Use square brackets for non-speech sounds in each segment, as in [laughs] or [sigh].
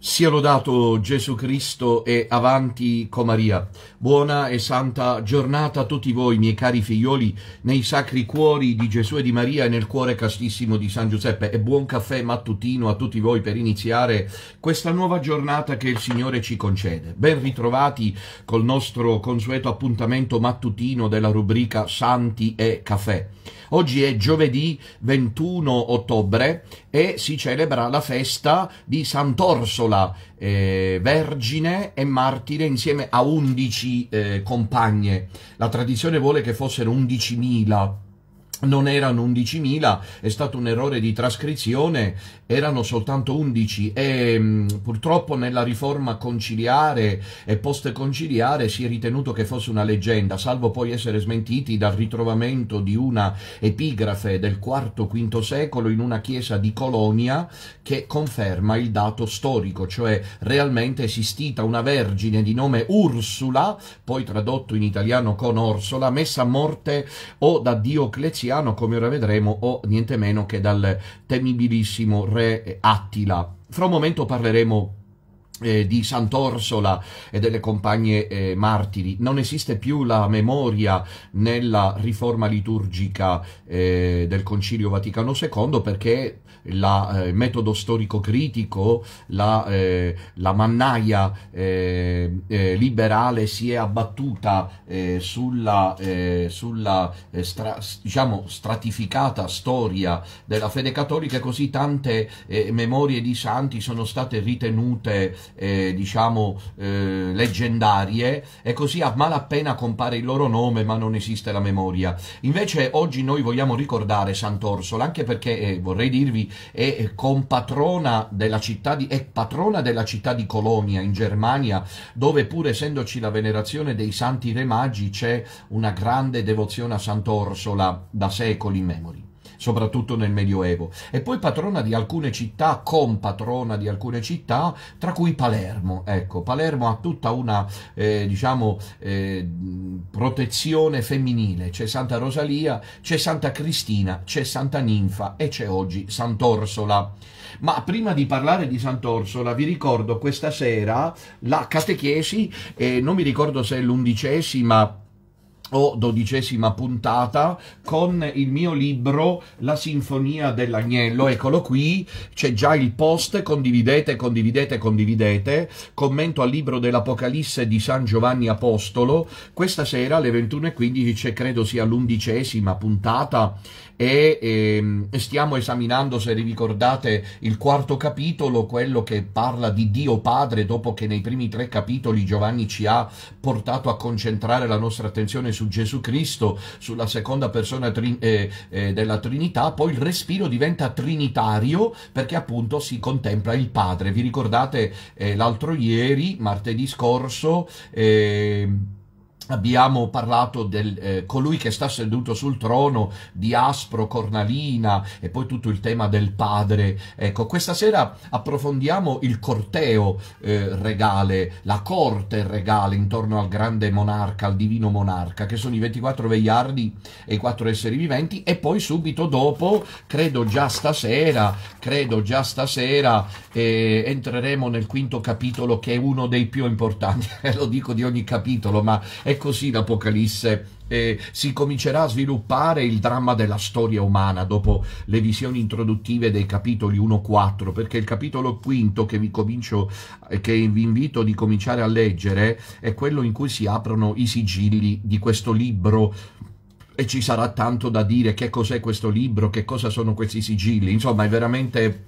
Sia lodato Gesù Cristo e avanti con Maria. Buona e santa giornata a tutti voi, miei cari figlioli, nei sacri cuori di Gesù e di Maria e nel cuore castissimo di San Giuseppe. E buon caffè mattutino a tutti voi per iniziare questa nuova giornata che il Signore ci concede. Ben ritrovati col nostro consueto appuntamento mattutino della rubrica Santi e Caffè. Oggi è giovedì 21 ottobre e si celebra la festa di Sant'Orsola, eh, vergine e martire insieme a undici eh, compagne. La tradizione vuole che fossero undicimila. non erano 11.000, è stato un errore di trascrizione erano soltanto 11 e mh, mm, purtroppo nella riforma conciliare e post conciliare si è ritenuto che fosse una leggenda, salvo poi essere smentiti dal ritrovamento di una epigrafe del IV-V secolo in una chiesa di Colonia che conferma il dato storico, cioè realmente esistita una vergine di nome Ursula, poi tradotto in italiano con Orsola, messa a morte o da Diocleziano, come ora vedremo, o niente meno che dal temibilissimo re re Attila. Fra un momento parleremo eh, di Sant'Orsola e delle compagne eh, martiri. Non esiste più la memoria nella riforma liturgica eh, del Concilio Vaticano II perché il eh, metodo storico critico, la, eh, la mannaia eh, liberale si è abbattuta sulla, sulla stra, diciamo, stratificata storia della fede cattolica e così tante memorie di santi sono state ritenute eh, diciamo, eh, leggendarie e così a malapena compare il loro nome ma non esiste la memoria. Invece oggi noi vogliamo ricordare Sant'Orsola anche perché, eh, vorrei dirvi, è, eh, compatrona della città di, è patrona della città di Colonia in Germania dove pur essendoci la venerazione dei santi re magi c'è una grande devozione a Sant'Orsola da secoli in memoria soprattutto nel Medioevo, e poi patrona di alcune città, compatrona di alcune città, tra cui Palermo. Ecco, Palermo ha tutta una eh, diciamo, eh, protezione femminile, c'è Santa Rosalia, c'è Santa Cristina, c'è Santa Ninfa e c'è oggi Sant'Orsola. Ma prima di parlare di Sant'Orsola vi ricordo questa sera la catechesi, eh, non mi ricordo se è l'undicesima o dodicesima puntata con il mio libro La Sinfonia dell'Agnello, eccolo qui, c'è già il post, condividete, condividete, condividete, commento al libro dell'Apocalisse di San Giovanni Apostolo, questa sera alle 21.15 c'è credo sia l'undicesima puntata e ehm, stiamo esaminando, se vi ricordate, il quarto capitolo, quello che parla di Dio Padre, dopo che nei primi tre capitoli Giovanni ci ha portato a concentrare la nostra attenzione su Gesù Cristo, sulla seconda persona tri eh, eh, della Trinità, poi il respiro diventa trinitario perché appunto si contempla il Padre. Vi ricordate eh, l'altro ieri, martedì scorso, eh, Abbiamo parlato del eh, colui che sta seduto sul trono di Aspro, Cornalina e poi tutto il tema del padre. Ecco, questa sera approfondiamo il corteo eh, regale, la corte regale intorno al grande monarca, al divino monarca, che sono i 24 vegliardi e i 4 esseri viventi e poi subito dopo, credo già stasera, credo già stasera eh, entreremo nel quinto capitolo che è uno dei più importanti, [laughs] lo dico di ogni capitolo, ma è così l'Apocalisse. Eh, si comincerà a sviluppare il dramma della storia umana dopo le visioni introduttive dei capitoli 1-4, perché il capitolo quinto che vi, comincio, eh, che vi invito di cominciare a leggere è quello in cui si aprono i sigilli di questo libro e ci sarà tanto da dire che cos'è questo libro, che cosa sono questi sigilli, insomma è veramente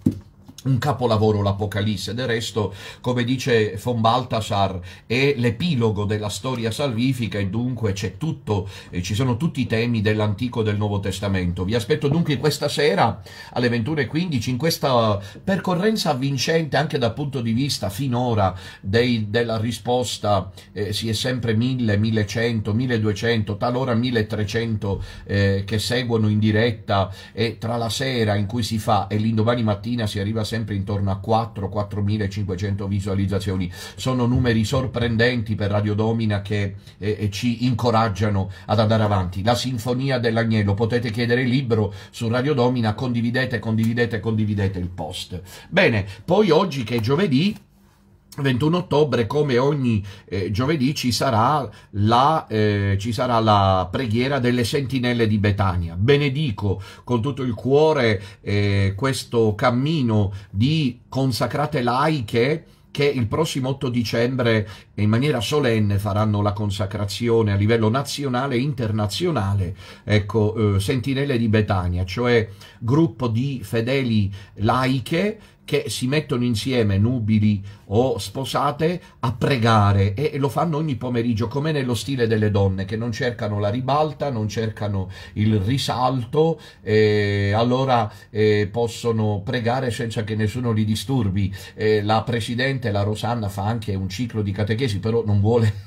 un capolavoro l'Apocalisse, del resto, come dice von Baltasar, è l'epilogo della storia salvifica e dunque tutto, eh, ci sono tutti i temi dell'Antico e del Nuovo Testamento. Vi aspetto dunque questa sera alle 21.15 in questa percorrenza avvincente anche dal punto di vista finora dei, della risposta, eh, si è sempre 1000, 1100, 1200, talora 1300 eh, che seguono in diretta e tra la sera in cui si fa e l'indomani mattina si arriva a sempre intorno a 4-4.500 visualizzazioni. Sono numeri sorprendenti per Radio Domina che eh, ci incoraggiano ad andare avanti. La Sinfonia dell'Agnello, potete chiedere il libro su Radio Domina, condividete, condividete, condividete il post. Bene, poi oggi che è giovedì 21 ottobre, come ogni eh, giovedì, ci sarà, la, eh, ci sarà, la, preghiera delle sentinelle di Betania. Benedico con tutto il cuore eh, questo cammino di consacrate laiche che il prossimo 8 dicembre e in maniera solenne faranno la consacrazione a livello nazionale e internazionale, ecco, eh, Sentinelle di Betania, cioè gruppo di fedeli laiche che si mettono insieme, nubili o sposate, a pregare e, lo fanno ogni pomeriggio, come nello stile delle donne, che non cercano la ribalta, non cercano il risalto, eh, allora eh, possono pregare senza che nessuno li disturbi. Eh, la Presidente, la Rosanna, fa anche un ciclo di catechesi Parentesi però non vuole [laughs]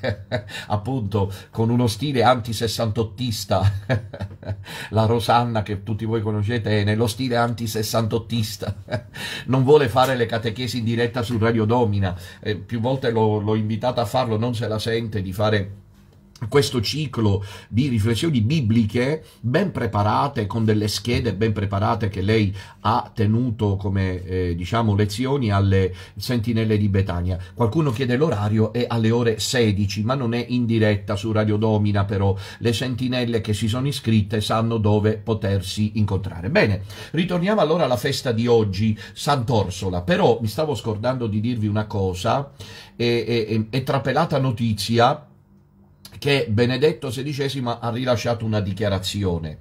appunto con uno stile anti-sessantottista la Rosanna che tutti voi conoscete è nello stile anti-sessantottista non vuole fare le catechesi in diretta su Radio Domina eh, più volte l'ho invitata a farlo non se la sente di fare questo ciclo di riflessioni bibliche ben preparate, con delle schede ben preparate che lei ha tenuto come eh, diciamo lezioni alle sentinelle di Betania. Qualcuno chiede l'orario è alle ore 16, ma non è in diretta su Radio Domina, però le sentinelle che si sono iscritte sanno dove potersi incontrare. Bene, ritorniamo allora alla festa di oggi, Sant'Orsola, però mi stavo scordando di dirvi una cosa, è, è, è trapelata notizia che Benedetto XVI ha rilasciato una dichiarazione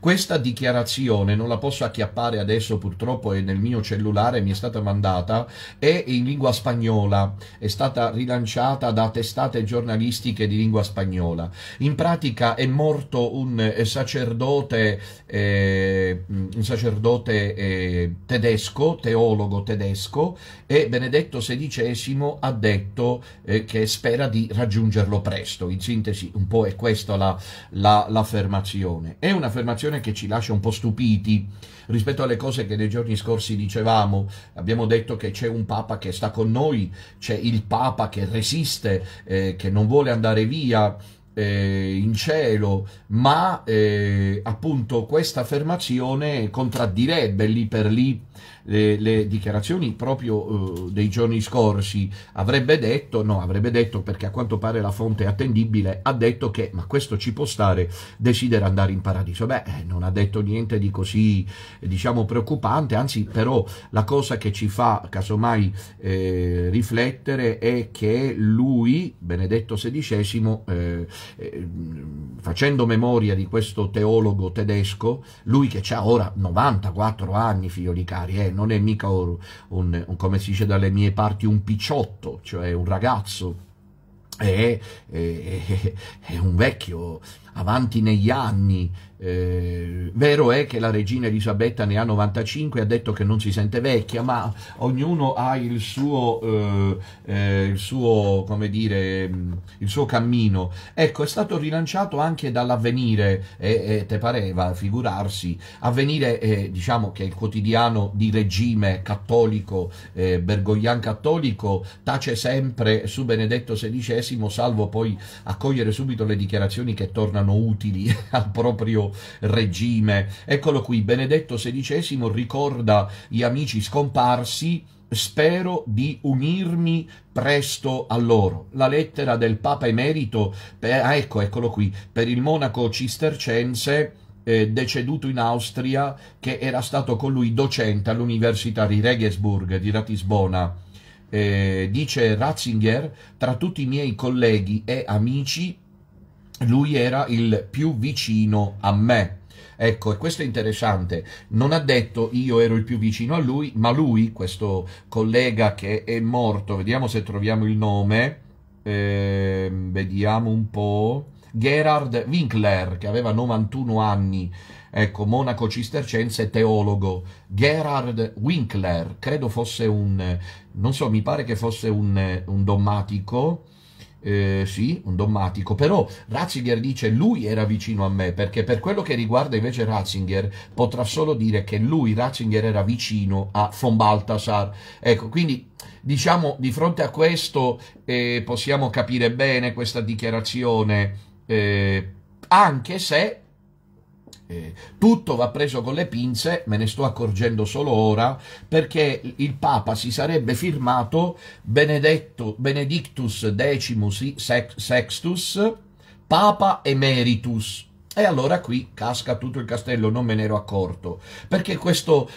questa dichiarazione non la posso acchiappare adesso purtroppo è nel mio cellulare, mi è stata mandata, è in lingua spagnola, è stata rilanciata da testate giornalistiche di lingua spagnola. In pratica è morto un eh, sacerdote, eh, un sacerdote eh, tedesco, teologo tedesco, e Benedetto XVI ha detto eh, che spera di raggiungerlo presto. In sintesi un po' è questa l'affermazione. La, la è un'affermazione situazione che ci lascia un po' stupiti rispetto alle cose che nei giorni scorsi dicevamo. Abbiamo detto che c'è un Papa che sta con noi, c'è il Papa che resiste, eh, che non vuole andare via eh, in cielo, ma eh, appunto questa affermazione contraddirebbe lì per lì le, le dichiarazioni proprio eh, dei giorni scorsi, avrebbe detto, no, avrebbe detto perché a quanto pare la fonte è attendibile, ha detto che ma questo ci può stare, desidera andare in paradiso. Beh, eh, non ha detto niente di così, diciamo, preoccupante, anzi però la cosa che ci fa casomai eh, riflettere è che lui, Benedetto XVI, eh, eh, facendo memoria di questo teologo tedesco, lui che ha ora 94 anni, figlio di cara, magari, eh, non è mica un, un, un, come si dice dalle mie parti, un picciotto, cioè un ragazzo è, è, è, un vecchio avanti negli anni eh, vero è che la regina Elisabetta ne ha 95 ha detto che non si sente vecchia, ma ognuno ha il suo, eh, eh, il suo, come dire, mm, il suo cammino. Ecco, è stato rilanciato anche dall'avvenire, e te pareva figurarsi, avvenire eh, diciamo che è il quotidiano di regime cattolico, eh, Bergoglian cattolico, tace sempre su Benedetto XVI, salvo poi accogliere subito le dichiarazioni che tornano utili [laughs] al proprio regime. Eccolo qui, Benedetto XVI ricorda gli amici scomparsi, spero di unirmi presto a loro. La lettera del Papa Emerito, per, ah, ecco, eccolo qui, per il monaco cistercense eh, deceduto in Austria, che era stato con lui docente all'Università di Regensburg di Ratisbona. Eh, dice Ratzinger, tra tutti i miei colleghi e amici lui era il più vicino a me. Ecco, e questo è interessante, non ha detto io ero il più vicino a lui, ma lui, questo collega che è morto, vediamo se troviamo il nome, eh, vediamo un po', Gerhard Winkler, che aveva 91 anni, ecco, monaco cistercense teologo, Gerhard Winkler, credo fosse un, non so, mi pare che fosse un, un dommatico, eh, sì, un dommatico, però Ratzinger dice lui era vicino a me, perché per quello che riguarda invece Ratzinger potrà solo dire che lui, Ratzinger, era vicino a von Baltasar. Ecco, quindi diciamo di fronte a questo eh, possiamo capire bene questa dichiarazione, eh, anche se eh, tutto va preso con le pinze, me ne sto accorgendo solo ora, perché il Papa si sarebbe firmato Benedetto, Benedictus Decimus Sextus, Papa Emeritus, e allora qui casca tutto il castello, non me ne ero accorto, perché questo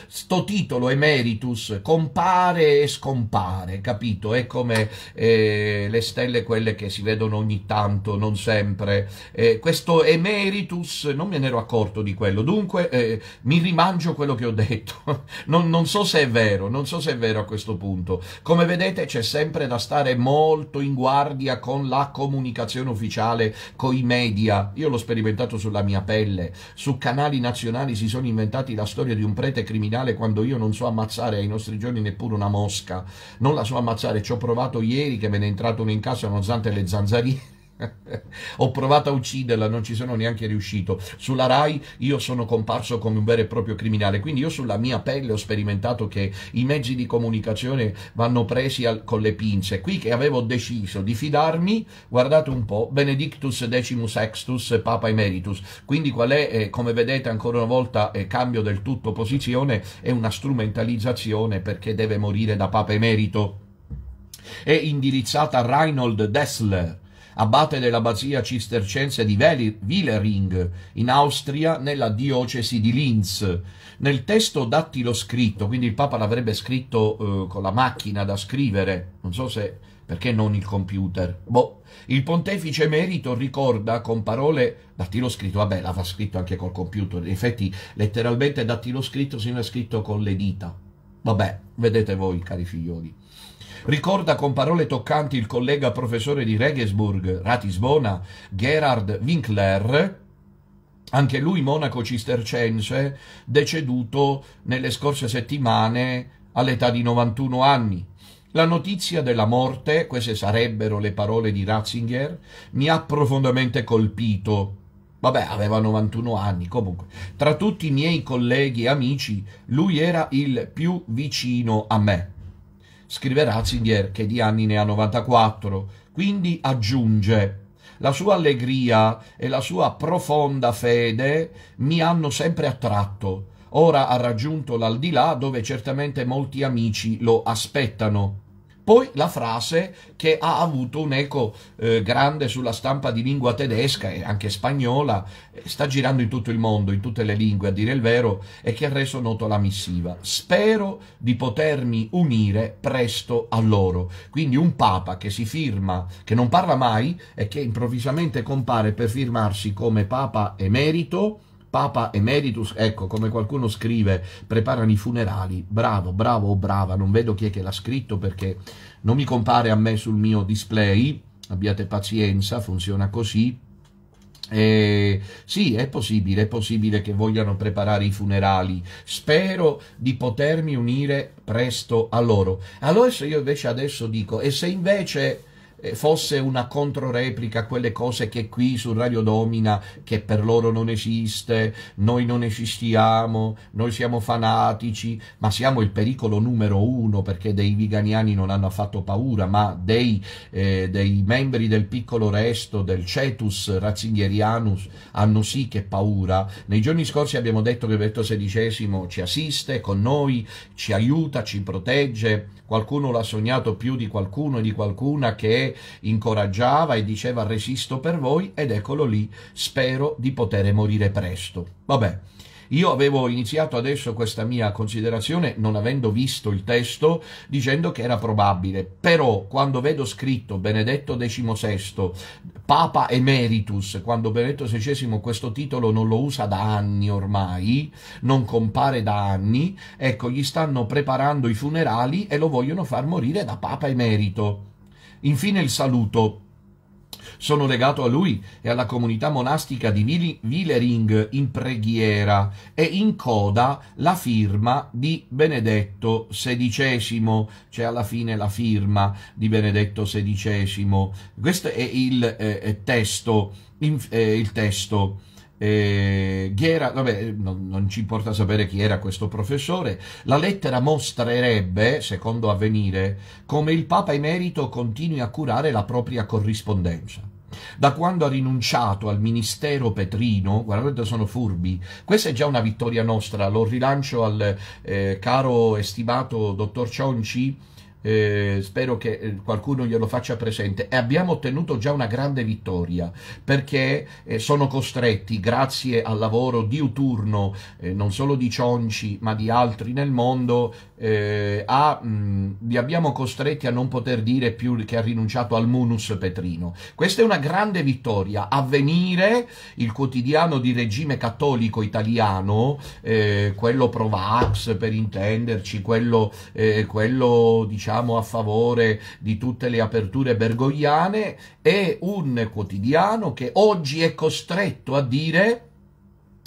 titolo emeritus compare e scompare, capito? È come eh, le stelle quelle che si vedono ogni tanto, non sempre. Eh, questo emeritus, non me ne ero accorto di quello, dunque eh, mi rimangio quello che ho detto. [laughs] non, non so se è vero, non so se è vero a questo punto. Come vedete c'è sempre da stare molto in guardia con la comunicazione ufficiale, coi media. Io l'ho sperimentato sul sulla mia pelle. Su canali nazionali si sono inventati la storia di un prete criminale quando io non so ammazzare ai nostri giorni neppure una mosca. Non la so ammazzare, ci ho provato ieri che me ne è entrato uno in casa nonostante le zanzariere ho provato a ucciderla, non ci sono neanche riuscito. Sulla Rai io sono comparso come un vero e proprio criminale, quindi io sulla mia pelle ho sperimentato che i mezzi di comunicazione vanno presi al, con le pinze. Qui che avevo deciso di fidarmi, guardate un po', Benedictus Decimus Extus, Papa Emeritus. Quindi qual è, eh, come vedete ancora una volta, eh, cambio del tutto posizione, è una strumentalizzazione perché deve morire da Papa Emerito è indirizzata a Reinhold Dessler, abate dell'abbazia cistercense di Willering, in Austria, nella diocesi di Linz. Nel testo dattilo scritto, quindi il Papa l'avrebbe scritto eh, con la macchina da scrivere, non so se perché non il computer? Boh. Il pontefice emerito ricorda con parole dattilo scritto, vabbè, l'aveva scritto anche col computer, in effetti letteralmente dattilo scritto si è scritto con le dita. Vabbè, vedete voi, cari figlioli. Ricorda con parole toccanti il collega professore di Regensburg, Ratisbona, Gerhard Winkler, anche lui monaco cistercense, deceduto nelle scorse settimane all'età di 91 anni. La notizia della morte, queste sarebbero le parole di Ratzinger, mi ha profondamente colpito. Vabbè, aveva 91 anni comunque. Tra tutti i miei colleghi e amici, lui era il più vicino a me scrive Ratzinger che di anni ne ha 94, quindi aggiunge la sua allegria e la sua profonda fede mi hanno sempre attratto. Ora ha raggiunto l'aldilà dove certamente molti amici lo aspettano. Poi la frase che ha avuto un eco eh, grande sulla stampa di lingua tedesca e anche spagnola, eh, sta girando in tutto il mondo, in tutte le lingue a dire il vero, e che ha reso noto la missiva. Spero di potermi unire presto a loro. Quindi un papa che si firma, che non parla mai e che improvvisamente compare per firmarsi come papa emerito, Papa Emeritus, ecco come qualcuno scrive, preparano i funerali, bravo, bravo o brava, non vedo chi è che l'ha scritto perché non mi compare a me sul mio display, abbiate pazienza, funziona così. Eh, sì, è possibile, è possibile che vogliano preparare i funerali. Spero di potermi unire presto a loro. Allora se io invece adesso dico, e se invece eh, fosse una controreplica a quelle cose che qui su Radio Domina, che per loro non esiste, noi non esistiamo, noi siamo fanatici, ma siamo il pericolo numero uno perché dei viganiani non hanno affatto paura, ma dei, eh, dei membri del piccolo resto, del cetus razzingerianus, hanno sì che paura. Nei giorni scorsi abbiamo detto che Benedetto XVI ci assiste, con noi, ci aiuta, ci protegge, qualcuno l'ha sognato più di qualcuno e di qualcuna che è incoraggiava e diceva resisto per voi ed eccolo lì, spero di poter morire presto. Vabbè. Io avevo iniziato adesso questa mia considerazione non avendo visto il testo, dicendo che era probabile, però quando vedo scritto Benedetto XVI, diciamo Papa Emeritus, quando Benedetto XVI questo titolo non lo usa da anni ormai, non compare da anni, ecco, gli stanno preparando i funerali e lo vogliono far morire da Papa Emerito. Infine il saluto. Sono legato a lui e alla comunità monastica di Willering in preghiera e in coda la firma di Benedetto XVI, c'è alla fine la firma di Benedetto XVI. Questo è il, eh, eh testo, in, eh, il testo eh, Ghiera, vabbè, eh, non, non, ci importa sapere chi era questo professore, la lettera mostrerebbe, secondo avvenire, come il Papa emerito continui a curare la propria corrispondenza. Da quando ha rinunciato al ministero petrino, guardate sono furbi, questa è già una vittoria nostra, lo rilancio al eh, caro e stimato dottor Cionci, eh, spero che eh, qualcuno glielo faccia presente, e abbiamo ottenuto già una grande vittoria, perché eh, sono costretti, grazie al lavoro diuturno, eh, non solo di Cionci, ma di altri nel mondo, eh, a, mh, mm, li abbiamo costretti a non poter dire più che ha rinunciato al munus petrino. Questa è una grande vittoria. Avvenire, il quotidiano di regime cattolico italiano, eh, quello Provax per intenderci, quello, quello diciamo, diciamo, a favore di tutte le aperture bergogliane, è un quotidiano che oggi è costretto a dire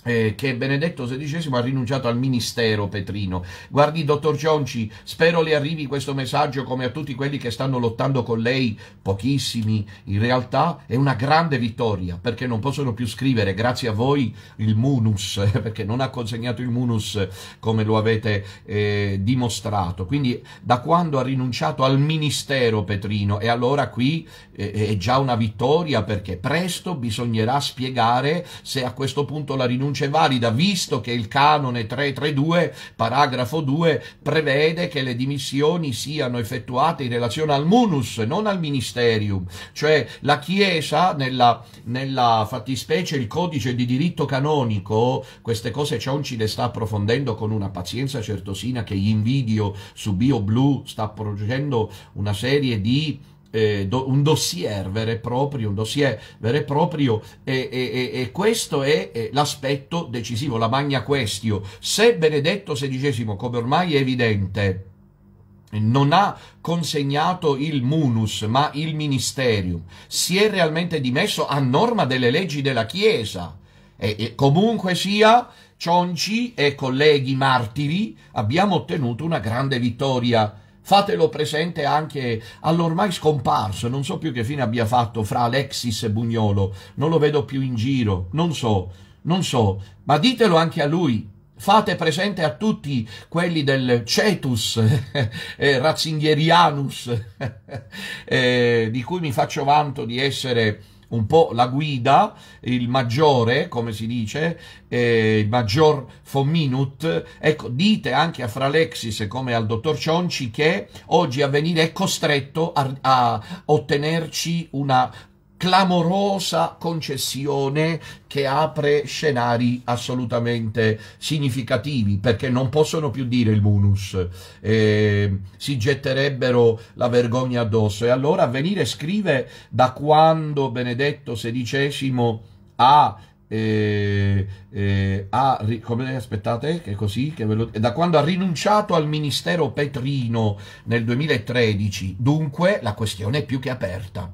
eh, che Benedetto XVI ha rinunciato al ministero Petrino. Guardi, dottor Gionci, spero le arrivi questo messaggio come a tutti quelli che stanno lottando con lei, pochissimi, in realtà è una grande vittoria perché non possono più scrivere, grazie a voi, il munus, [laughs] perché non ha consegnato il munus come lo avete eh, dimostrato. Quindi da quando ha rinunciato al ministero Petrino e allora qui eh, è già una vittoria perché presto bisognerà spiegare se a questo punto la rinuncia pronuncia valida, visto che il canone 332, paragrafo 2, prevede che le dimissioni siano effettuate in relazione al munus, non al ministerium. Cioè la Chiesa, nella, nella fattispecie il codice di diritto canonico, queste cose Cionci le sta approfondendo con una pazienza certosina che gli invidio su BioBlu, sta producendo una serie di eh, do, un dossier vero e proprio, un dossier vero e proprio e, e, e questo è, è l'aspetto decisivo, la magna questio. Se Benedetto XVI, come ormai è evidente, non ha consegnato il munus, ma il ministerium, si è realmente dimesso a norma delle leggi della Chiesa. E, e comunque sia, Cionci e colleghi martiri, abbiamo ottenuto una grande vittoria fatelo presente anche all'ormai scomparso, non so più che fine abbia fatto fra Alexis e Bugnolo, non lo vedo più in giro, non so, non so, ma ditelo anche a lui, Fate presente a tutti quelli del Cetus [laughs] eh, Ratzingherianus, [laughs] eh, di cui mi faccio vanto di essere un po' la guida, il maggiore, come si dice, eh, il maggior Fominut. Ecco, dite anche a Fralexis come al dottor Cionci che oggi Avvenire è costretto a, a ottenerci una clamorosa concessione che apre scenari assolutamente significativi perché non possono più dire il munus eh, si getterebbero la vergogna addosso e allora venire e scrive da quando Benedetto XVI ha eh, eh, ha, come, aspettate, che così, che lo, da quando ha rinunciato al ministero Petrino nel 2013, dunque la questione è più che aperta.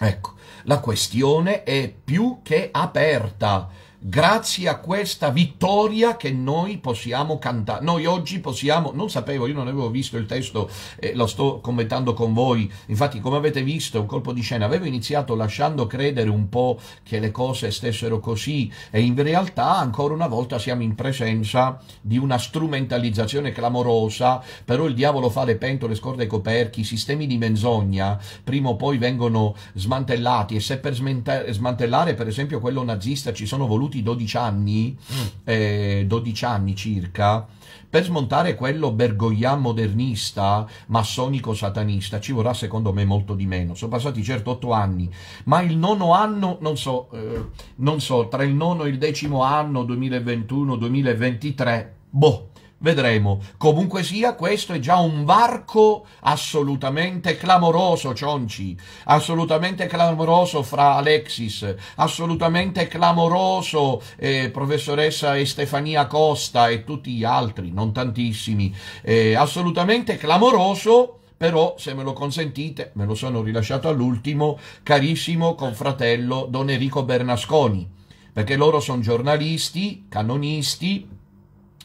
Ecco, la questione è più che aperta grazie a questa vittoria che noi possiamo cantare. Noi oggi possiamo, non sapevo, io non avevo visto il testo, eh, lo sto commentando con voi, infatti come avete visto, un colpo di scena, avevo iniziato lasciando credere un po' che le cose stessero così e in realtà ancora una volta siamo in presenza di una strumentalizzazione clamorosa, però il diavolo fa le pentole, scorda i coperchi, i sistemi di menzogna, prima o poi vengono smantellati e se per smantellare per esempio quello nazista ci sono voluti voluti 12 anni, mm. eh, 12 anni circa, per smontare quello Bergoglian modernista, massonico satanista, ci vorrà secondo me molto di meno. Sono passati certo otto anni, ma il nono anno, non so, eh, non so tra il nono e il decimo anno 2021-2023, boh, Vedremo. Comunque sia, questo è già un varco assolutamente clamoroso, Cionci, assolutamente clamoroso fra Alexis, assolutamente clamoroso eh, professoressa Estefania Costa e tutti gli altri, non tantissimi, eh, assolutamente clamoroso però se me lo consentite, me lo sono rilasciato all'ultimo, carissimo confratello Don Enrico Bernasconi, perché loro sono giornalisti, canonisti,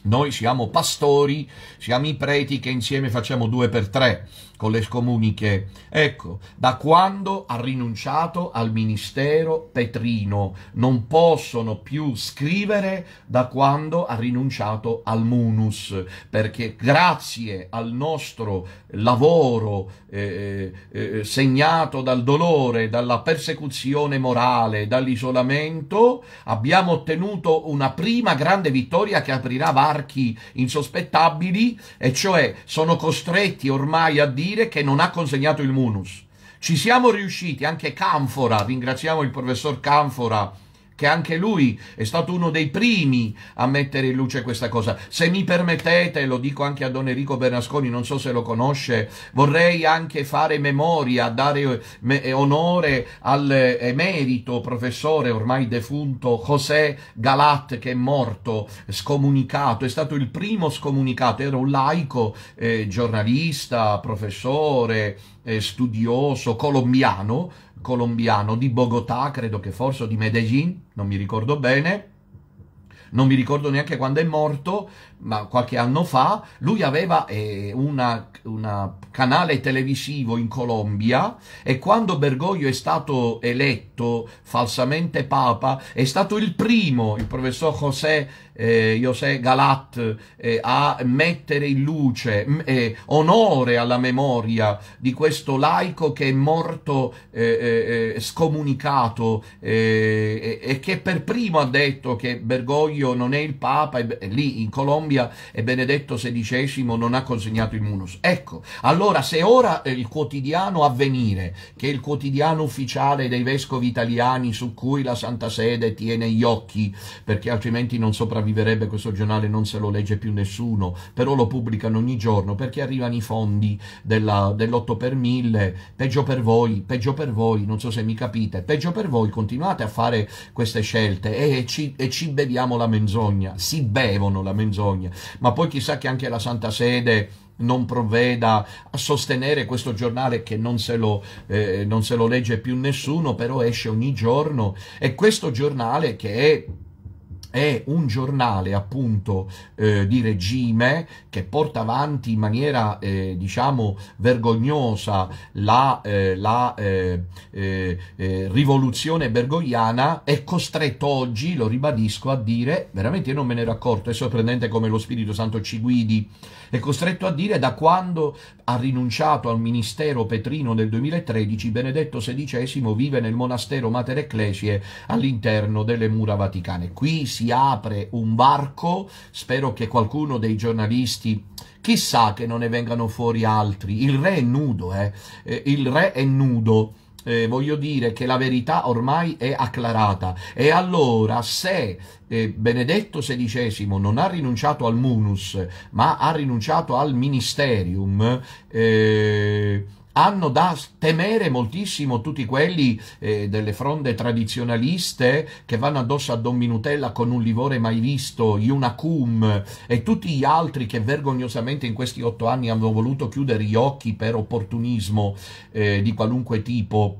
noi siamo pastori, siamo i preti che insieme facciamo due per tre con le scomuniche. Ecco, da quando ha rinunciato al ministero Petrino, non possono più scrivere da quando ha rinunciato al munus, perché grazie al nostro lavoro eh, eh, eh segnato dal dolore, dalla persecuzione morale, dall'isolamento, abbiamo ottenuto una prima grande vittoria che aprirà varchi insospettabili, e cioè sono costretti ormai a dire dire che non ha consegnato il munus. Ci siamo riusciti, anche Canfora, ringraziamo il professor Canfora che anche lui è stato uno dei primi a mettere in luce questa cosa. Se mi permettete, lo dico anche a Don Enrico Bernasconi, non so se lo conosce, vorrei anche fare memoria, dare eh, onore all'emerito professore ormai defunto José Galat che è morto, scomunicato, è stato il primo scomunicato, era un laico, eh, giornalista, professore, eh, studioso colombiano, colombiano di Bogotà, credo che forse o di Medellin, non mi ricordo bene, non mi ricordo neanche quando è morto, ma qualche anno fa, lui aveva eh, un canale televisivo in Colombia e quando Bergoglio è stato eletto falsamente papa, è stato il primo, il professor José, eh, José Galat, eh, a mettere in luce eh, onore alla memoria di questo laico che è morto eh, eh, scomunicato e che per primo ha detto che Bergoglio non è il papa, e, lì in Colombia storia e Benedetto XVI non ha consegnato il munus. Ecco, allora se ora il quotidiano Avvenire, che è il quotidiano ufficiale dei vescovi italiani su cui la Santa Sede tiene gli occhi, perché altrimenti non sopravviverebbe questo giornale, non se lo legge più nessuno, però lo pubblicano ogni giorno perché arrivano i fondi dell'8 per 1000, peggio per voi, peggio per voi, non so se mi capite, peggio per voi, continuate a fare queste scelte e ci, e ci beviamo la menzogna, si bevono la menzogna campagne. Ma poi chissà che anche la Santa Sede non provveda a sostenere questo giornale che non se, lo, eh, non se lo legge più nessuno, però esce ogni giorno e questo giornale che è è un giornale appunto eh, di regime che porta avanti in maniera eh, diciamo vergognosa la, eh, la eh, eh, eh, rivoluzione bergogliana è costretto oggi, lo ribadisco, a dire veramente io non me ne ero accorto, è sorprendente come lo Spirito Santo ci guidi è costretto a dire da quando ha rinunciato al ministero petrino nel 2013, Benedetto XVI vive nel monastero Mater Ecclesiae all'interno delle mura vaticane. Qui si apre un varco, spero che qualcuno dei giornalisti chissà che non ne vengano fuori altri. Il re è nudo, eh? eh il re è nudo eh, voglio dire che la verità ormai è acclarata e allora se eh, Benedetto XVI non ha rinunciato al munus ma ha rinunciato al ministerium eh, hanno da temere moltissimo tutti quelli eh, delle fronde tradizionaliste che vanno addosso a Don Minutella con un livore mai visto, Iuna e tutti gli altri che vergognosamente in questi otto anni hanno voluto chiudere gli occhi per opportunismo eh, di qualunque tipo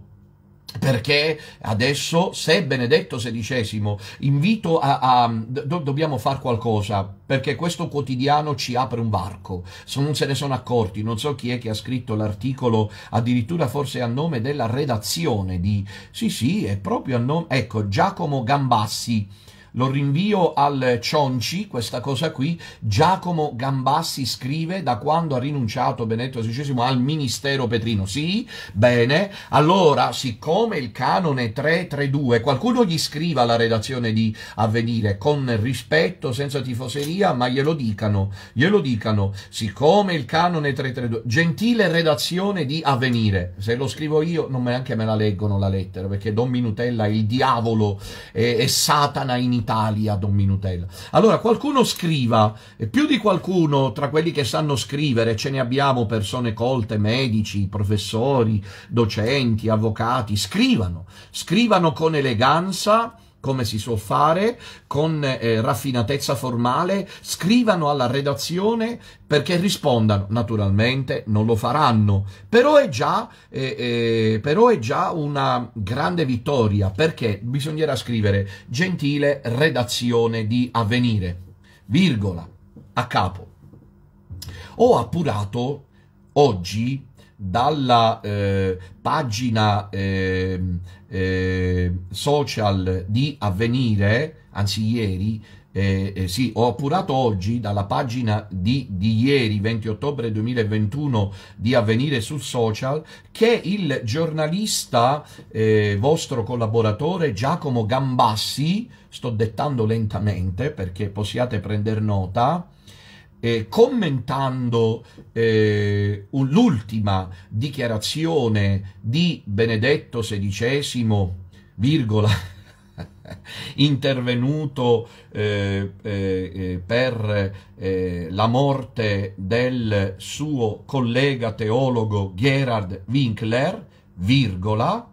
perché adesso, se Benedetto XVI invito a, a do, dobbiamo fare qualcosa, perché questo quotidiano ci apre un varco, non se ne sono accorti, non so chi è che ha scritto l'articolo, addirittura forse a nome della redazione di, sì sì, è proprio a nome, ecco, Giacomo Gambassi, lo rinvio al Cionci, questa cosa qui. Giacomo Gambassi scrive da quando ha rinunciato Benedetto XVI al ministero petrino. Sì, bene. Allora, siccome il canone 332, qualcuno gli scriva alla redazione di Avvenire con rispetto, senza tifoseria, ma glielo dicano, glielo dicano. Siccome il canone 332, gentile redazione di Avvenire, se lo scrivo io non neanche me la leggono la lettera perché Don Minutella è il diavolo e Satana in Italia Italia Don Minutella. Allora qualcuno scriva, e più di qualcuno tra quelli che sanno scrivere, ce ne abbiamo persone colte, medici, professori, docenti, avvocati, scrivano, scrivano con eleganza come si suol fare, con eh, raffinatezza formale, scrivano alla redazione perché rispondano. Naturalmente non lo faranno, però è già, eh, eh, però è già una grande vittoria perché bisognerà scrivere gentile redazione di avvenire, virgola, a capo. Ho appurato oggi dalla eh, pagina eh, eh, social di Avvenire, anzi ieri, eh, eh, sì, ho appurato oggi dalla pagina di, di ieri, 20 ottobre 2021, di Avvenire su social, che il giornalista eh, vostro collaboratore Giacomo Gambassi, sto dettando lentamente perché possiate prendere nota, eh, commentando eh, l'ultima dichiarazione di Benedetto XVI, virgola, [laughs] intervenuto eh, eh, eh per eh, la morte del suo collega teologo Gerhard Winkler, virgola,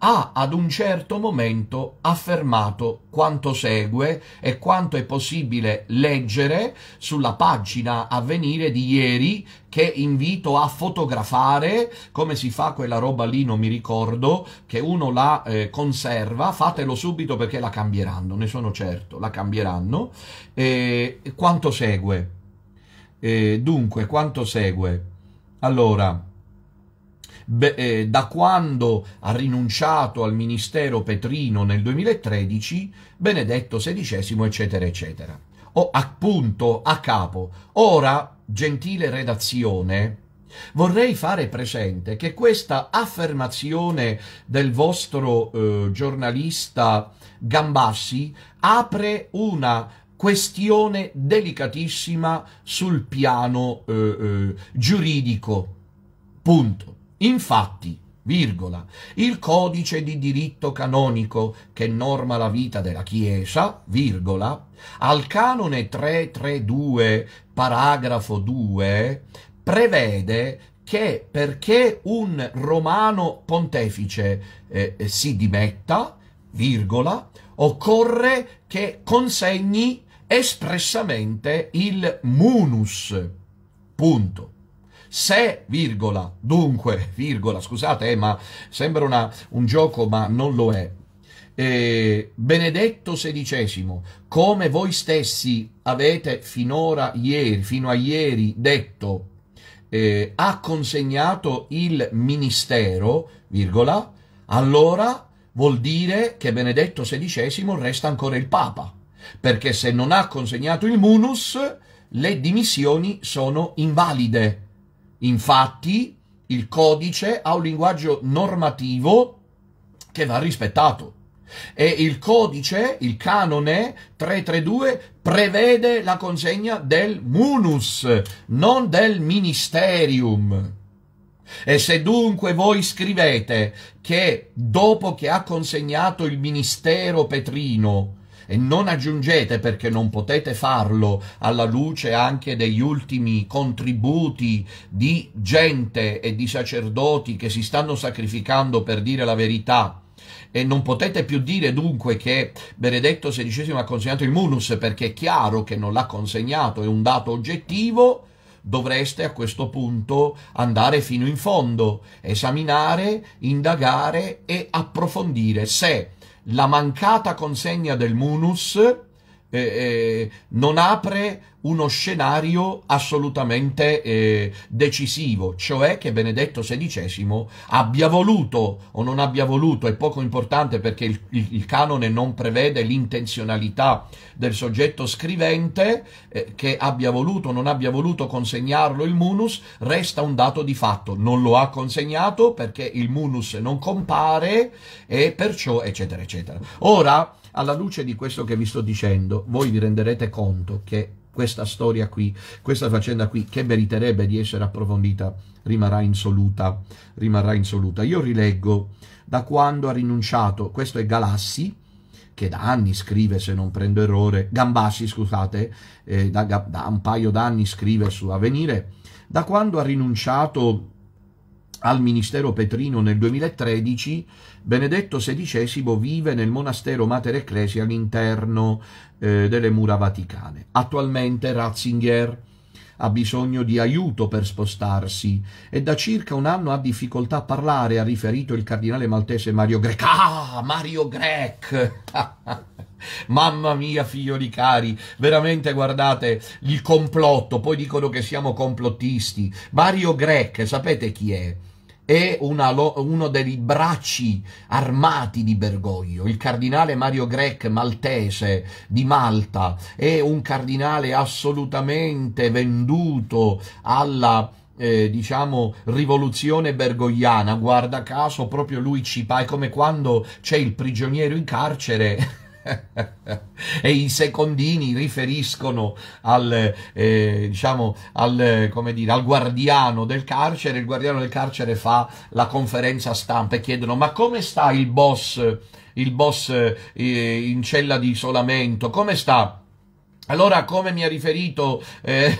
ha ad un certo momento affermato quanto segue e quanto è possibile leggere sulla pagina avvenire di ieri che invito a fotografare, come si fa quella roba lì non mi ricordo, che uno la eh, conserva, fatelo subito perché la cambieranno, ne sono certo, la cambieranno. Eh, quanto segue? Eh, dunque, quanto segue? Allora... Beh, eh, da quando ha rinunciato al ministero Petrino nel 2013, Benedetto XVI, eccetera, eccetera. O appunto a capo. Ora, gentile redazione, Vorrei fare presente che questa affermazione del vostro eh, giornalista Gambassi apre una questione delicatissima sul piano eh, eh, giuridico. Punto. Infatti, virgola, il codice di diritto canonico che norma la vita della Chiesa, virgola, al canone 332, paragrafo 2, prevede che perché un romano pontefice eh, eh, si dimetta, virgola, occorre che consegni espressamente il munus. Punto. Se, virgola, dunque, virgola, scusate, eh, ma sembra una, un gioco, ma non lo è. Eh, Benedetto XVI, come voi stessi avete finora ieri, fino a ieri detto, eh, ha consegnato il ministero, virgola, allora vuol dire che Benedetto XVI resta ancora il Papa, perché se non ha consegnato il munus, le dimissioni sono invalide. Infatti il codice ha un linguaggio normativo che va rispettato. E il codice, il canone 332, prevede la consegna del munus, non del ministerium. E se dunque voi scrivete che dopo che ha consegnato il ministero Petrino e non aggiungete perché non potete farlo alla luce anche degli ultimi contributi di gente e di sacerdoti che si stanno sacrificando per dire la verità e non potete più dire dunque che Benedetto XVI ha consegnato il munus perché è chiaro che non l'ha consegnato, è un dato oggettivo, dovreste a questo punto andare fino in fondo, esaminare, indagare e approfondire se la mancata consegna del munus eh, non apre uno scenario assolutamente eh, decisivo, cioè che Benedetto XVI abbia voluto o non abbia voluto, è poco importante perché il, il, il canone non prevede l'intenzionalità del soggetto scrivente, eh, che abbia voluto o non abbia voluto consegnarlo il munus, resta un dato di fatto, non lo ha consegnato perché il munus non compare e perciò eccetera eccetera. Ora, alla luce di questo che vi sto dicendo, voi vi renderete conto che questa storia qui, questa faccenda qui, che meriterebbe di essere approfondita, rimarrà insoluta. Rimarrà insoluta. Io rileggo da quando ha rinunciato, questo è Galassi, che da anni scrive, se non prendo errore, Gambassi, scusate, eh, da, da un paio d'anni scrive su Avvenire, da quando ha rinunciato al ministero Petrino nel 2013 Benedetto XVI vive nel monastero Mater Ecclesia all'interno eh, delle mura vaticane. Attualmente Ratzinger ha bisogno di aiuto per spostarsi e da circa un anno ha difficoltà a parlare, ha riferito il cardinale maltese Mario Grec. Ah, Mario Grec! [laughs] Mamma mia, figlioli cari, veramente guardate il complotto, poi dicono che siamo complottisti. Mario Grec, sapete chi è? e lo- uno dei bracci armati di Bergoglio, il cardinale Mario Grec maltese di Malta, è un cardinale assolutamente venduto alla eh, diciamo rivoluzione bergogliana guarda caso proprio lui ci fa, è come quando c'è il prigioniero in carcere [laughs] [laughs] e i secondini riferiscono al, eh, diciamo, al, dire, al, guardiano del carcere, il guardiano del carcere fa la conferenza stampa e chiedono ma come sta il boss, il boss eh, in cella di isolamento, come sta? Allora come mi ha riferito... Eh,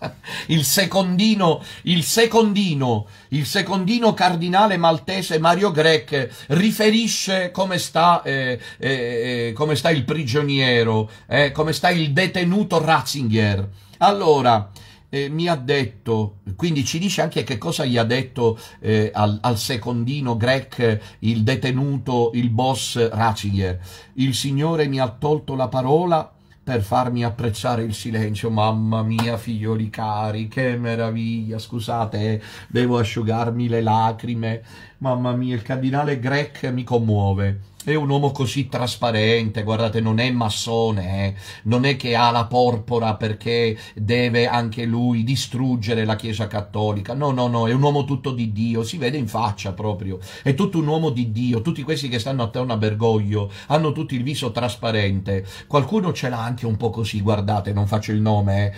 [laughs] il secondino, il secondino, il secondino cardinale maltese Mario Grec riferisce come sta, eh, eh, eh, come sta il prigioniero, eh, come sta il detenuto Ratzinger. Allora, eh, mi ha detto, quindi ci dice anche che cosa gli ha detto eh, al, al, secondino Grec il detenuto, il boss Ratzinger. Il Signore mi ha tolto la parola per farmi apprezzare il silenzio. Mamma mia, figlioli cari, che meraviglia. Scusate, eh, devo asciugarmi le lacrime. Mamma mia, il cardinale Grec mi commuove è un uomo così trasparente, guardate, non è massone, eh? non è che ha la porpora perché deve anche lui distruggere la Chiesa Cattolica, no, no, no, è un uomo tutto di Dio, si vede in faccia proprio, è tutto un uomo di Dio, tutti questi che stanno attorno a Bergoglio hanno tutti il viso trasparente, qualcuno ce l'ha anche un po' così, guardate, non faccio il nome, eh?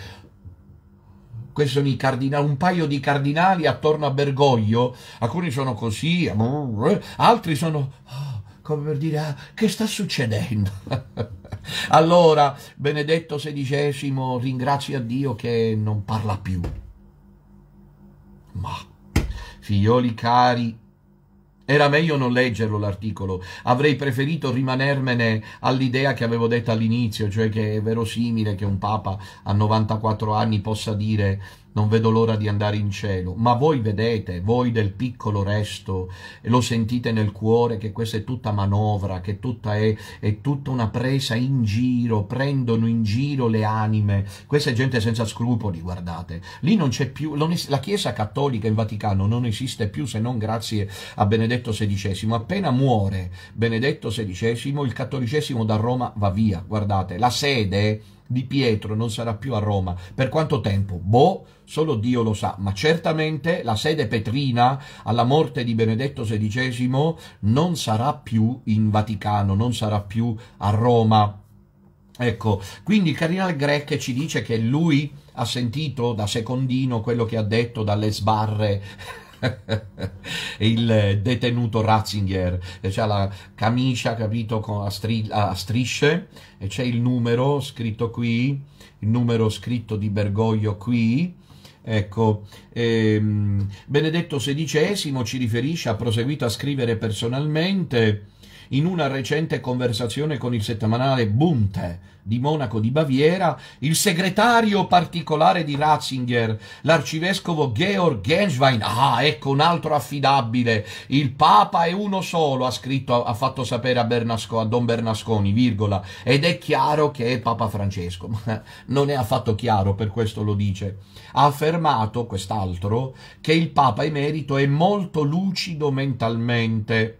questi sono i cardinali, un paio di cardinali attorno a Bergoglio, alcuni sono così, eh, eh, altri sono come per dire ah, che sta succedendo? [laughs] allora Benedetto XVI ringrazia Dio che non parla più. Ma, figlioli cari, era meglio non leggerlo l'articolo, avrei preferito rimanermene all'idea che avevo detto all'inizio, cioè che è verosimile che un Papa a 94 anni possa dire non vedo l'ora di andare in cielo, ma voi vedete, voi del piccolo resto, lo sentite nel cuore che questa è tutta manovra, che tutta è, è tutta una presa in giro, prendono in giro le anime, questa è gente senza scrupoli, guardate, lì non c'è più, la Chiesa Cattolica in Vaticano non esiste più se non grazie a Benedetto XVI, appena muore Benedetto XVI, il cattolicesimo da Roma va via, guardate, la sede di Pietro non sarà più a Roma. Per quanto tempo? Boh, solo Dio lo sa, ma certamente la sede petrina alla morte di Benedetto XVI non sarà più in Vaticano, non sarà più a Roma. Ecco, quindi il cardinale Grec ci dice che lui ha sentito da secondino quello che ha detto dalle sbarre [laughs] il detenuto Ratzinger, c'ha la camicia, capito, a, stri a strisce, e c'è il numero scritto qui, il numero scritto di Bergoglio qui, Ecco, ehm, Benedetto XVI ci riferisce, ha proseguito a scrivere personalmente in una recente conversazione con il settimanale Bunte, di Monaco di Baviera, il segretario particolare di Ratzinger, l'arcivescovo Georg Genswein, ah ecco un altro affidabile, il Papa è uno solo, ha scritto, ha fatto sapere a, Bernasco, a Don Bernasconi, virgola, ed è chiaro che è Papa Francesco, ma [laughs] non è affatto chiaro, per questo lo dice. Ha affermato, quest'altro, che il Papa emerito è molto lucido mentalmente,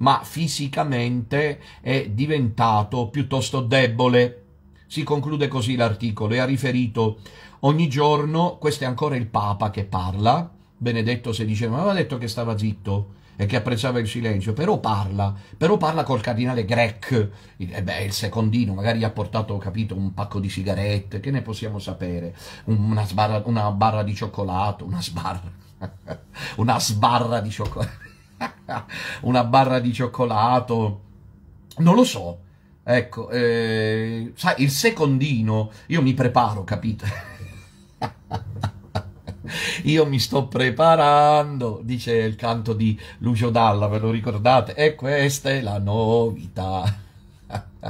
ma fisicamente è diventato piuttosto debole. Si conclude così l'articolo e ha riferito ogni giorno, questo è ancora il Papa che parla, Benedetto XVI ma aveva detto che stava zitto e che apprezzava il silenzio, però parla, però parla col cardinale Grec, e eh beh, il secondino, magari ha portato, capito, un pacco di sigarette, che ne possiamo sapere, una, sbarra, una barra di cioccolato, una sbarra, [laughs] una sbarra di cioccolato [laughs] una barra di cioccolato, non lo so. Ecco, eh, sai, il secondino, io mi preparo, capite? [laughs] io mi sto preparando, dice il canto di Lucio Dalla, ve lo ricordate? E ecco, questa è la novità. [laughs]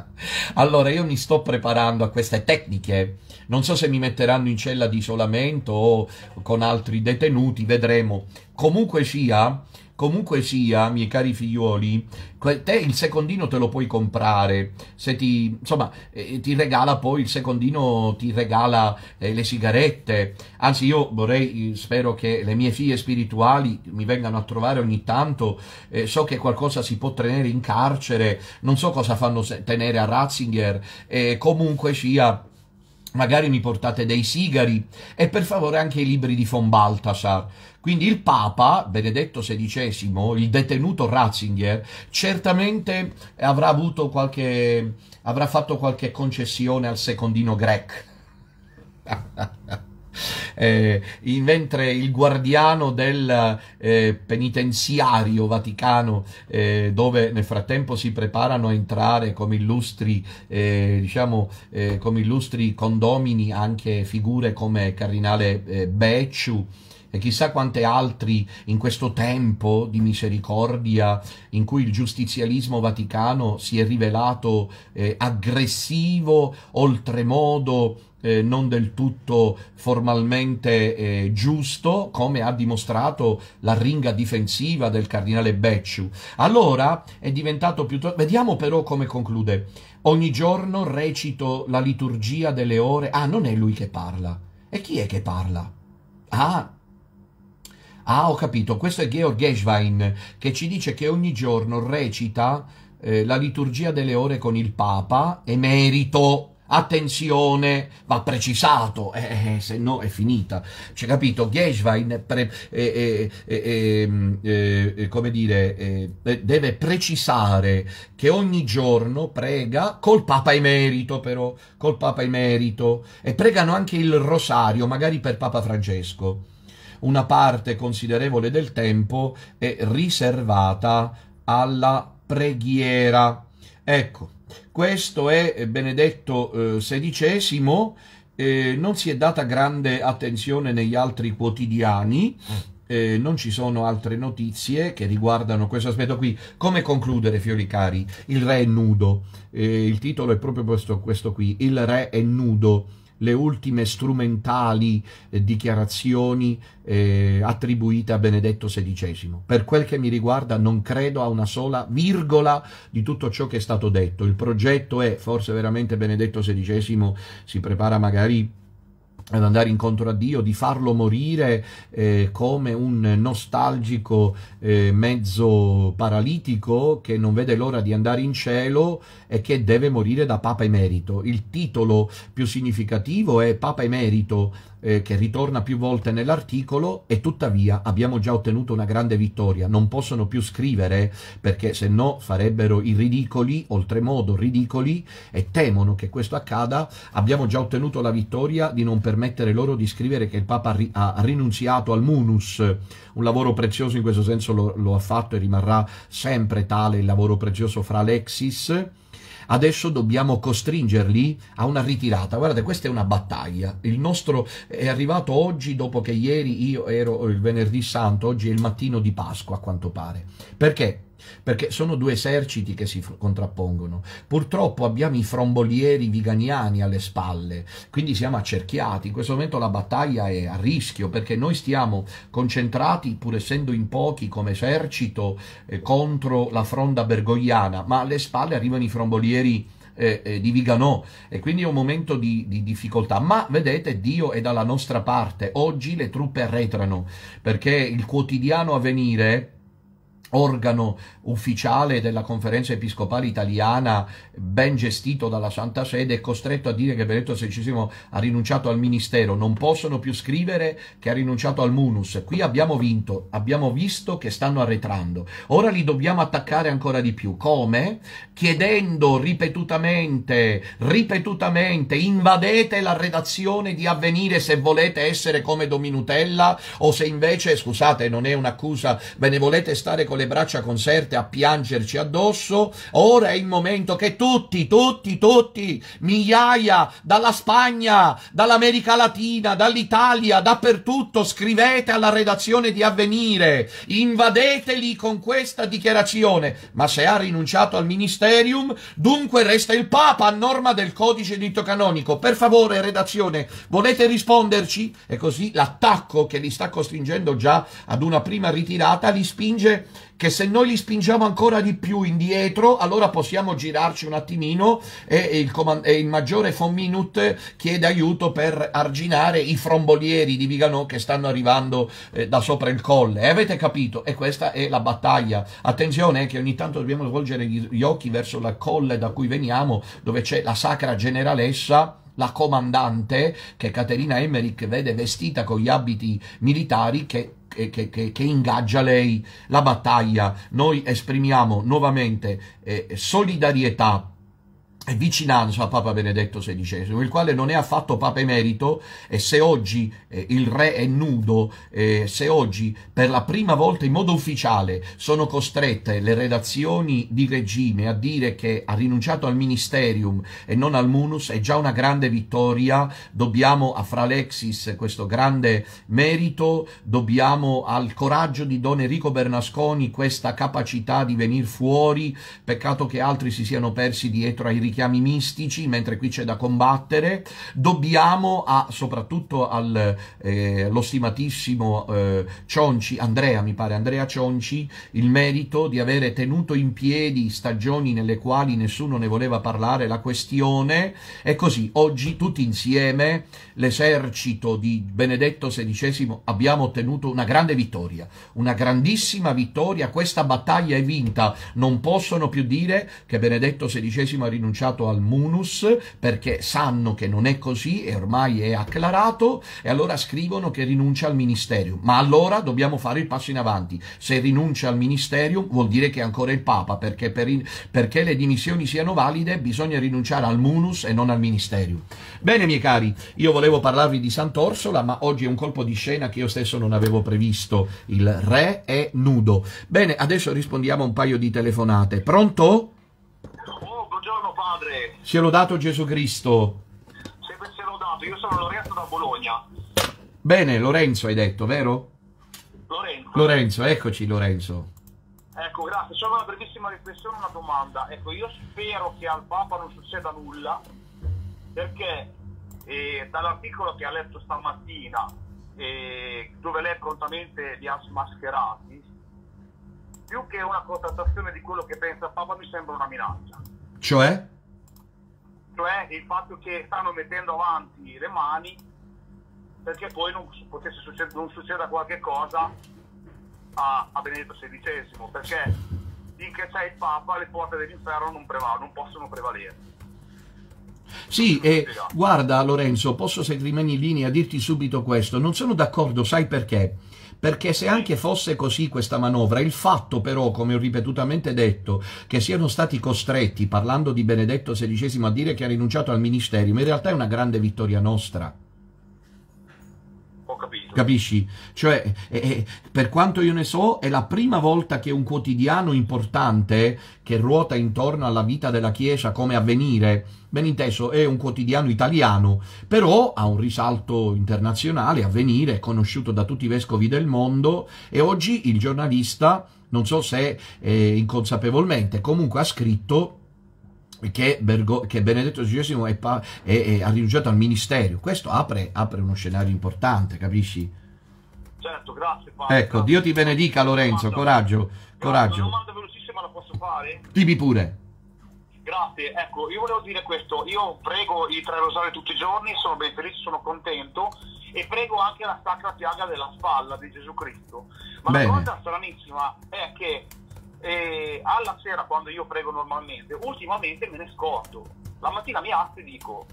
Allora, io mi sto preparando a queste tecniche. Non so se mi metteranno in cella di isolamento o con altri detenuti, vedremo. Comunque sia, Comunque sia, miei cari figlioli, te il secondino te lo puoi comprare, se ti, insomma, eh, ti regala poi il secondino, ti regala eh, le sigarette. Anzi, io vorrei, eh, spero che le mie figlie spirituali mi vengano a trovare ogni tanto, eh, so che qualcosa si può tenere in carcere, non so cosa fanno tenere a Ratzinger, eh, comunque sia magari mi portate dei sigari e per favore anche i libri di von Baltasar. Quindi il Papa Benedetto XVI, il detenuto Ratzinger, certamente avrà, avuto qualche, avrà fatto qualche concessione al secondino Grec. [laughs] eh, mentre il guardiano del eh, penitenziario vaticano, eh, dove nel frattempo si preparano a entrare come illustri, eh, diciamo, eh, come illustri condomini anche figure come Cardinale eh, Becciu, e chissà quante altri in questo tempo di misericordia in cui il giustizialismo vaticano si è rivelato eh, aggressivo, oltremodo eh, non del tutto formalmente eh, giusto, come ha dimostrato la ringa difensiva del cardinale Becciu. Allora è diventato piuttosto... Vediamo però come conclude. Ogni giorno recito la liturgia delle ore... Ah, non è lui che parla. E chi è che parla? Ah, Ah, ho capito, questo è Georg Eschwein che ci dice che ogni giorno recita eh, la liturgia delle ore con il Papa, emerito, attenzione, va precisato, eh, eh, eh se no è finita. C'è cioè, capito? Geschwein, eh, eh, ehm, eh, come dire, deve precisare che ogni giorno prega col Papa Emerito, però, col Papa Emerito, e pregano anche il rosario, magari per Papa Francesco una parte considerevole del tempo è riservata alla preghiera. Ecco, questo è eh, Benedetto XVI, eh, eh, non si è data grande attenzione negli altri quotidiani, eh, non ci sono altre notizie che riguardano questo aspetto qui. Come concludere, fiori cari? Il re è nudo. Eh, il titolo è proprio questo, questo qui, il re è nudo le ultime strumentali eh, dichiarazioni eh, attribuite a Benedetto XVI. Per quel che mi riguarda non credo a una sola virgola di tutto ciò che è stato detto. Il progetto è, forse veramente Benedetto XVI si prepara magari ad andare incontro a Dio, di farlo morire eh, come un nostalgico eh, mezzo paralitico che non vede l'ora di andare in cielo e che deve morire da Papa Emerito. Il titolo più significativo è Papa Emerito, eh, che ritorna più volte nell'articolo e tuttavia abbiamo già ottenuto una grande vittoria. Non possono più scrivere perché se no farebbero i ridicoli, oltremodo ridicoli, e temono che questo accada. Abbiamo già ottenuto la vittoria di non permettere loro di scrivere che il Papa ri- ha rinunziato al munus, un lavoro prezioso in questo senso lo, lo ha fatto e rimarrà sempre tale il lavoro prezioso fra Alexis Adesso dobbiamo costringerli a una ritirata. Guardate, questa è una battaglia. Il nostro è arrivato oggi dopo che ieri io ero il venerdì santo, oggi è il mattino di Pasqua a quanto pare. Perché? perché sono due eserciti che si contrappongono. Purtroppo abbiamo i frombolieri viganiani alle spalle, quindi siamo accerchiati. In questo momento la battaglia è a rischio perché noi stiamo concentrati, pur essendo in pochi come esercito, eh, contro la fronda bergogliana, ma alle spalle arrivano i frombolieri eh, eh, di Viganò e quindi è un momento di, di, difficoltà. Ma vedete, Dio è dalla nostra parte. Oggi le truppe arretrano perché il quotidiano a venire organo ufficiale della conferenza episcopale italiana ben gestito dalla Santa Sede è costretto a dire che Benedetto XVI ha rinunciato al ministero, non possono più scrivere che ha rinunciato al munus, qui abbiamo vinto, abbiamo visto che stanno arretrando, ora li dobbiamo attaccare ancora di più, come? Chiedendo ripetutamente, ripetutamente, invadete la redazione di avvenire se volete essere come Dominutella o se invece, scusate non è un'accusa, ve ne volete stare con le braccia conserte a piangerci addosso, ora è il momento che tutti, tutti, tutti, migliaia, dalla Spagna, dall'America Latina, dall'Italia, dappertutto, scrivete alla redazione di Avvenire, invadeteli con questa dichiarazione, ma se ha rinunciato al ministerium, dunque resta il Papa a norma del codice canonico. Per favore, redazione, volete risponderci? E così l'attacco che li sta costringendo già ad una prima ritirata li spinge che se noi li spingiamo ancora di più indietro, allora possiamo girarci un attimino e il, e il maggiore von Minut chiede aiuto per arginare i frombolieri di Viganò che stanno arrivando eh, da sopra il colle. Eh, avete capito? E questa è la battaglia. Attenzione eh, che ogni tanto dobbiamo svolgere gli occhi verso la colle da cui veniamo, dove c'è la sacra generalessa la comandante che Caterina Emmerich vede vestita con gli abiti militari che che, che, che, ingaggia lei la battaglia. Noi esprimiamo nuovamente eh, solidarietà vicinanza a Papa Benedetto XVI, il quale non è affatto Papa emerito e se oggi eh, il re è nudo, eh, se oggi per la prima volta in modo ufficiale sono costrette le redazioni di regime a dire che ha rinunciato al ministerium e non al munus, è già una grande vittoria, dobbiamo a Fra Alexis questo grande merito, dobbiamo al coraggio di Don Enrico Bernasconi questa capacità di venire fuori, peccato che altri si siano persi dietro ai richiami richiami mistici, mentre qui c'è da combattere. Dobbiamo a, soprattutto allo eh, stimatissimo eh, Cionci, Andrea mi pare, Andrea Cionci, il merito di avere tenuto in piedi stagioni nelle quali nessuno ne voleva parlare la questione e così oggi tutti insieme l'esercito di Benedetto XVI abbiamo ottenuto una grande vittoria, una grandissima vittoria, questa battaglia è vinta, non possono più dire che Benedetto XVI ha rinunciato annunciato al Munus perché sanno che non è così e ormai è acclarato e allora scrivono che rinuncia al ministerio. Ma allora dobbiamo fare il passo in avanti. Se rinuncia al ministerio vuol dire che è ancora il Papa perché, per il, perché le dimissioni siano valide bisogna rinunciare al Munus e non al ministerio. Bene miei cari, io volevo parlarvi di Sant'Orsola ma oggi è un colpo di scena che io stesso non avevo previsto. Il re è nudo. Bene, adesso rispondiamo a un paio di telefonate. Pronto? Padre. Sia lodato Gesù Cristo. Sempre sia lodato. Io sono Lorenzo da Bologna. Bene, Lorenzo hai detto, vero? Lorenzo. Lorenzo, eccoci Lorenzo. Ecco, grazie. Solo una brevissima riflessione, una domanda. Ecco, io spero che al Papa non succeda nulla, perché eh, dall'articolo che ha letto stamattina, eh, dove lei prontamente li ha smascherati, più che una constatazione di quello che pensa il Papa mi sembra una minaccia. Cioè? cioè il fatto che stanno mettendo avanti le mani perché poi non, succed- non succeda qualche cosa a, a Benedetto XVI, perché finché c'è il Papa le porte dell'inferno non, preva- non possono prevalere. Sì, e guarda Lorenzo, posso seguirmi in linea a dirti subito questo, non sono d'accordo, sai perché? perché se anche fosse così questa manovra, il fatto però, come ho ripetutamente detto, che siano stati costretti, parlando di Benedetto XVI, a dire che ha rinunciato al ministerio, in realtà è una grande vittoria nostra capisci? Cioè, eh, eh, per quanto io ne so, è la prima volta che un quotidiano importante che ruota intorno alla vita della Chiesa come avvenire, ben inteso, è un quotidiano italiano, però ha un risalto internazionale, avvenire, è conosciuto da tutti i vescovi del mondo e oggi il giornalista, non so se eh, inconsapevolmente, comunque ha scritto che, Bergo, che Benedetto XVI è, è, è rinunciato al ministero. Questo apre, apre, uno scenario importante, capisci? Certo, grazie padre. Ecco, Dio ti benedica Lorenzo, coraggio, coraggio. Una domanda velocissima la posso fare? Dimmi pure. Grazie, ecco, io volevo dire questo, io prego i tre rosari tutti i giorni, sono ben felice, sono contento e prego anche la sacra piaga della spalla di Gesù Cristo. Ma Bene. la cosa stranissima è che e alla sera quando io prego normalmente, ultimamente me ne scordo. La mattina mi alzo e dico,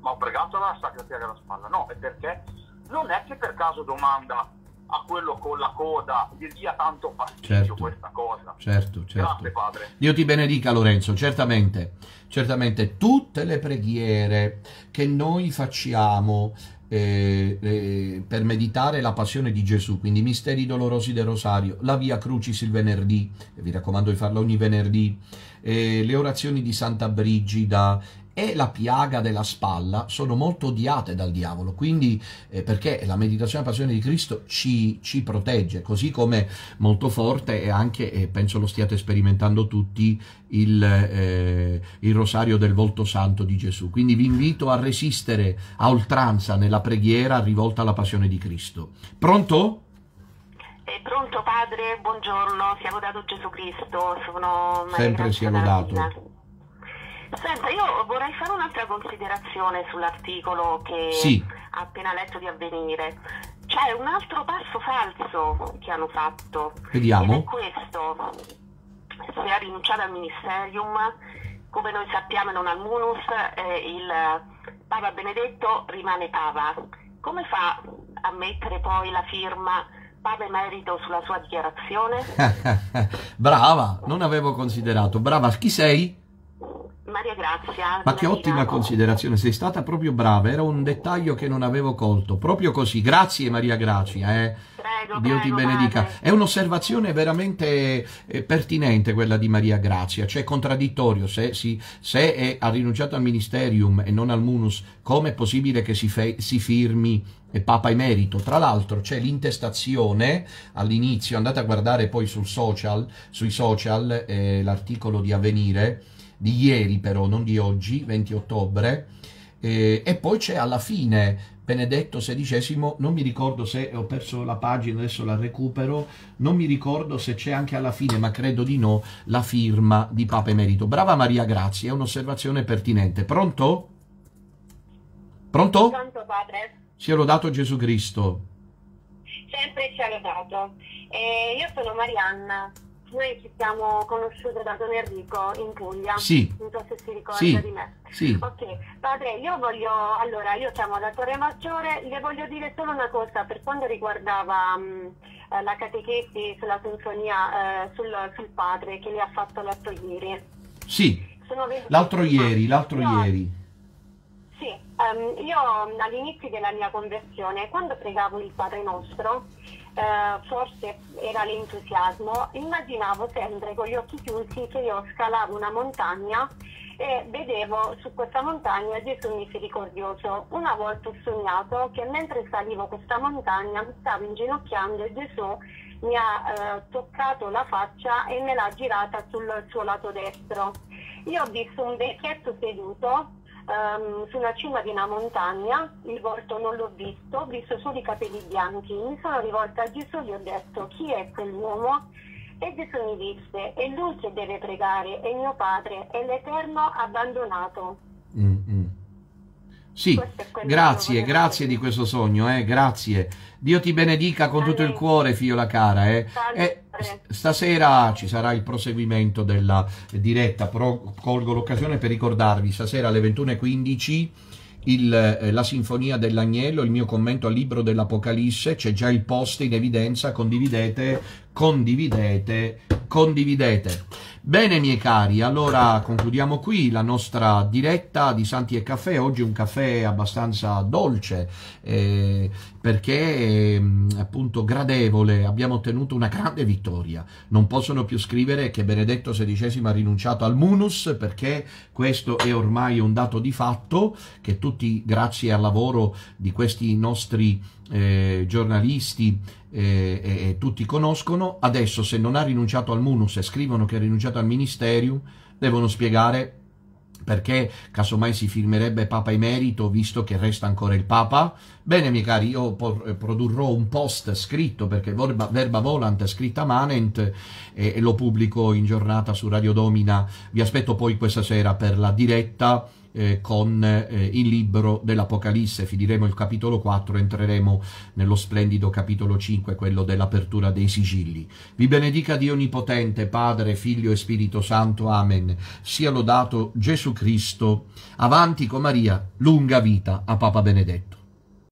ma ho pregato la Sacra Piaga alla spalla? No, è perché? Non è che per caso domanda a quello con la coda gli dia tanto fastidio certo, questa cosa. Certo, certo. Grazie padre. Dio ti benedica Lorenzo, certamente, certamente tutte le preghiere che noi facciamo eh, eh, per meditare la passione di Gesù, quindi i misteri dolorosi del rosario, la via crucis il venerdì, vi raccomando di farla ogni venerdì, eh, le orazioni di Santa Brigida, e la piaga della spalla sono molto odiate dal diavolo, quindi eh, perché la meditazione della passione di Cristo ci, ci, protegge, così come molto forte è anche, e eh, penso lo stiate sperimentando tutti, il, eh, il rosario del volto santo di Gesù. Quindi vi invito a resistere a oltranza nella preghiera rivolta alla passione di Cristo. Pronto? È eh, pronto padre, buongiorno, siamo dato Gesù Cristo, sono Maria Sempre sia lodato. Senta, io vorrei fare un'altra considerazione sull'articolo che sì. ha appena letto di avvenire. C'è un altro passo falso che hanno fatto. Vediamo. Ed è questo. Se ha rinunciato al Ministerium, come noi sappiamo non al Munus, eh, il Papa Benedetto rimane Papa. Come fa a mettere poi la firma Papa Emerito sulla sua dichiarazione? [laughs] brava, non avevo considerato. Brava, chi sei? Maria Grazia. Ma che ottima considerazione, sei stata proprio brava, era un dettaglio che non avevo colto, proprio così, grazie Maria Grazia, eh. prego, Dio prego, ti benedica. Madre. È un'osservazione veramente eh, pertinente quella di Maria Grazia, cioè contraddittorio, se, si, se è, ha rinunciato al ministerium e non al munus, come è possibile che si, fe, si firmi eh, Papa Emerito. Tra l'altro c'è l'intestazione all'inizio, andate a guardare poi sul social, sui social eh, l'articolo di Avvenire, di ieri però, non di oggi, 20 ottobre, eh, e poi c'è alla fine Benedetto XVI, non mi ricordo se ho perso la pagina, adesso la recupero, non mi ricordo se c'è anche alla fine, ma credo di no, la firma di Papa Emerito. Brava Maria grazie, è un'osservazione pertinente. Pronto? Pronto? Santo padre. Sia lodato Gesù Cristo. Sempre sia lodato. Eh, io sono Marianna noi ci siamo conosciute da Don Enrico in Puglia. Sì. Non so se si ricorda sì. di me. Sì. Ok, padre, io voglio, allora, io chiamo la Torre Maggiore, le voglio dire solo una cosa per quanto riguardava mh, mm, eh, la catechesi sulla sinfonia, eh, sul, sul, padre che le ha fatto l'altro ieri. Sì. L'altro ieri, l'altro no. ieri. Sì, um, io mm, all'inizio della mia conversione, quando pregavo il Padre Nostro, eh, forse era l'entusiasmo, immaginavo sempre con gli occhi chiusi che io scalavo una montagna e vedevo su questa montagna Gesù misericordioso. Una volta ho sognato che mentre salivo questa montagna mi stavo inginocchiando e Gesù mi ha eh, toccato la faccia e me l'ha girata sul suo lato destro. Io ho visto un vecchietto seduto um, sulla cima di una montagna, il volto non l'ho visto, ho visto solo i capelli bianchi, mi sono rivolta a Gesù e gli ho detto chi è quell'uomo? E Gesù mi disse, è lui che deve pregare, è mio padre, è l'eterno abbandonato. Mm -hmm. Sì, grazie, grazie di questo sogno, eh, grazie. Dio ti benedica con Amen. tutto il cuore, figliola cara. Eh. E, Stasera ci sarà il proseguimento della diretta, però colgo l'occasione per ricordarvi, stasera alle 21.15 il, eh, la Sinfonia dell'Agnello, il mio commento al libro dell'Apocalisse, c'è già il post in evidenza, condividete, condividete, condividete. Bene, miei cari, allora concludiamo qui la nostra diretta di Santi e Caffè. Oggi un caffè abbastanza dolce eh, perché eh, appunto gradevole. Abbiamo ottenuto una grande vittoria. Non possono più scrivere che Benedetto XVI ha rinunciato al munus perché questo è ormai un dato di fatto che tutti, grazie al lavoro di questi nostri eh, giornalisti, eh, eh, tutti conoscono, adesso se non ha rinunciato al munus e scrivono che ha rinunciato al ministerium, devono spiegare perché casomai si firmerebbe Papa Emerito visto che resta ancora il Papa? Bene miei cari, io produrrò un post scritto perché verba, verba volant scritta manent e, e lo pubblico in giornata su Radio Domina. Vi aspetto poi questa sera per la diretta eh, con eh, il libro dell'Apocalisse. Finiremo il capitolo 4, entreremo nello splendido capitolo 5, quello dell'apertura dei sigilli. Vi benedica Dio Onnipotente, Padre, Figlio e Spirito Santo. Amen. Sia lodato Gesù Cristo. Avanti con Maria, lunga vita a Papa Benedetto.